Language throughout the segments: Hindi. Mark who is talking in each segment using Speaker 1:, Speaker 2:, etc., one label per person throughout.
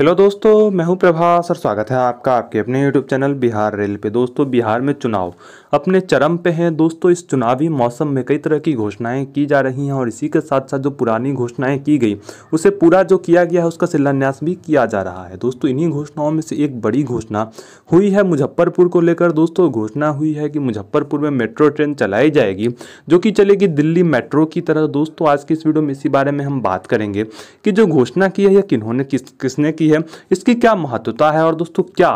Speaker 1: हेलो दोस्तों मैं हूं प्रभास और स्वागत है आपका आपके अपने यूट्यूब चैनल बिहार रेल पे दोस्तों बिहार में चुनाव अपने चरम पे हैं दोस्तों इस चुनावी मौसम में कई तरह की घोषणाएं की जा रही हैं और इसी के साथ साथ जो पुरानी घोषणाएं की गई उसे पूरा जो किया गया है उसका शिलान्यास भी किया जा रहा है दोस्तों इन्हीं घोषणाओं में से एक बड़ी घोषणा हुई है मुजफ्फरपुर को लेकर दोस्तों घोषणा हुई है कि मुजफ्फरपुर में मेट्रो ट्रेन चलाई जाएगी जो कि चलेगी दिल्ली मेट्रो की तरह दोस्तों आज की इस वीडियो में इसी बारे में हम बात करेंगे कि जो घोषणा की है या किन्होंने किस किसने की होती है इसकी क्या महत्वता है और दोस्तों क्या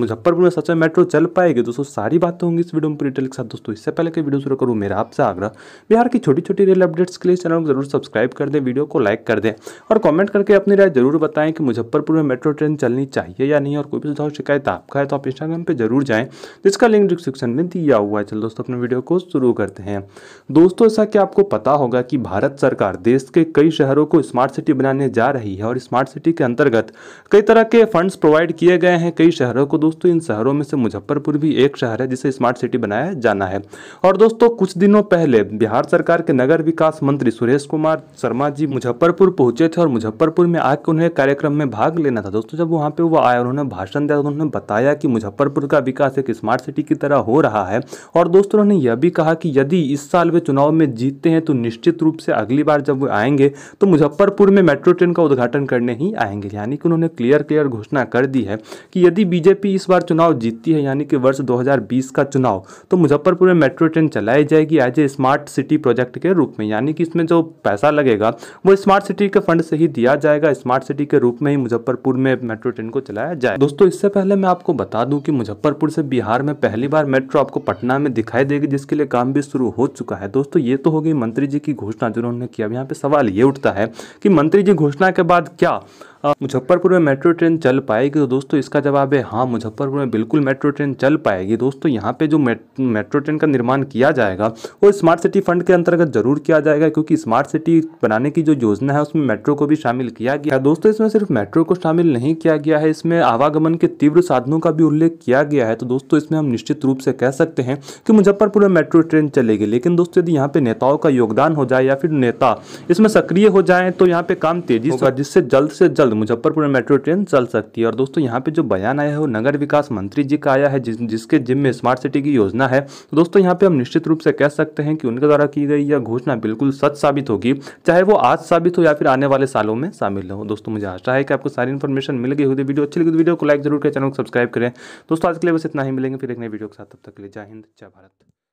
Speaker 1: मुजफ्फरपुर में सच में मेट्रो चल पाएगी दोस्तों सारी बातें होंगी इस वीडियो में डिटेल के साथ दोस्तों इससे पहले कि वीडियो शुरू करूँ मेरा आपसे आग्रह बिहार की छोटी छोटी रेल अपडेट्स के लिए चैनल को जरूर सब्सक्राइब कर दें वीडियो को लाइक कर दें और कॉमेंट करके अपनी राय जरूर बताएं कि मुजफ्फरपुर में मेट्रो ट्रेन चलनी चाहिए या नहीं और कोई भी सुझाव शिकायत आपका है तो आप इंस्टाग्राम पर जरूर जाएँ जिसका लिंक डिस्क्रिप्शन में दिया हुआ है चलो दोस्तों अपने वीडियो को शुरू करते हैं दोस्तों ऐसा कि आपको पता होगा कि भारत सरकार देश के कई शहरों को स्मार्ट सिटी बनाने जा रही है और स्मार्ट सिटी के अंतर्गत तहत कई तरह के फंड्स प्रोवाइड किए गए हैं कई शहरों को दोस्तों इन शहरों में से मुजफ्फरपुर भी एक शहर है जिसे स्मार्ट सिटी बनाया जाना है और दोस्तों कुछ दिनों पहले बिहार सरकार के नगर विकास मंत्री सुरेश कुमार शर्मा जी मुजफ्फरपुर पहुंचे थे और मुजफ्फरपुर में आकर उन्हें कार्यक्रम में भाग लेना था दोस्तों जब वहाँ पर वो आए उन्होंने भाषण दिया तो उन्होंने बताया कि मुजफ्फरपुर का विकास एक स्मार्ट सिटी की तरह हो रहा है और दोस्तों उन्होंने यह भी कहा कि यदि इस साल वे चुनाव में जीतते हैं तो निश्चित रूप से अगली बार जब वो आएंगे तो मुजफ्फरपुर में मेट्रो ट्रेन का उद्घाटन करने ही आएंगे यानी कि उन्होंने क्लियर क्लियर घोषणा कर दी है कि यदि बीजेपी इस बार चुनाव जीतती है यानी कि वर्ष 2020 का चुनाव तो मुजफ्फरपुर में मेट्रो ट्रेन चलाई जाएगी as a smart city project के रूप में यानी कि इसमें जो पैसा लगेगा वो स्मार्ट सिटी के फंड से ही दिया जाएगा स्मार्ट सिटी के रूप में ही मुजफ्फरपुर में मेट्रो ट्रेन को चलाया जाए दोस्तों इससे पहले मैं आपको बता दूं कि मुजफ्फरपुर से बिहार में पहली बार मेट्रो आपको पटना में दिखाई देगी जिसके लिए काम भी शुरू हो चुका है दोस्तों ये तो हो गई मंत्री जी की घोषणा जिन्होंने किया यहाँ पे सवाल ये उठता है कि मंत्री जी घोषणा के बाद क्या हाँ, मुजफ्फरपुर में मेट्रो ट्रेन चल पाएगी तो दोस्तों इसका जवाब है हाँ मुजफ्फरपुर में बिल्कुल मेट्रो ट्रेन चल पाएगी दोस्तों यहाँ पे जो मेट्रो ट्रेन का निर्माण किया जाएगा वो स्मार्ट सिटी फंड के अंतर्गत जरूर किया जाएगा क्योंकि स्मार्ट सिटी बनाने की जो योजना है उसमें मेट्रो को भी शामिल किया गया दोस्तों इसमें सिर्फ मेट्रो को शामिल नहीं किया गया है इसमें आवागमन के तीव्र साधनों का भी उल्लेख किया गया है तो दोस्तों इसमें हम निश्चित रूप से कह सकते हैं कि मुजफ्फरपुर में मेट्रो ट्रेन चलेगी लेकिन दोस्तों यदि यहाँ पे नेताओं का योगदान हो जाए या फिर नेता इसमें सक्रिय हो जाए तो यहाँ पे काम तेजी से जिससे जल्द से जल्द मुजफ्फरपुर में मेट्रो ट्रेन चल सकती है और दोस्तों यहाँ पे जो बयान आया है वो नगर विकास मंत्री जी का आया है जिस जिसके जिम में स्मार्ट सिटी की योजना है तो दोस्तों यहाँ पे हम निश्चित रूप से कह सकते हैं कि उनके द्वारा की गई यह घोषणा बिल्कुल सच साबित होगी चाहे वो आज साबित हो या फिर आने वाले सालों में शामिल हो दोस्तों मुझे आशा है कि आपको सारी इन्फॉर्मेशन मिल गई होगी वीडियो अच्छी लगी तो वीडियो को लाइक जरूर करें चैनल को सब्सक्राइब करें दोस्तों आज के लिए बस इतना ही मिलेंगे फिर एक नई वीडियो के साथ तब तक के लिए जय हिंद जय भारत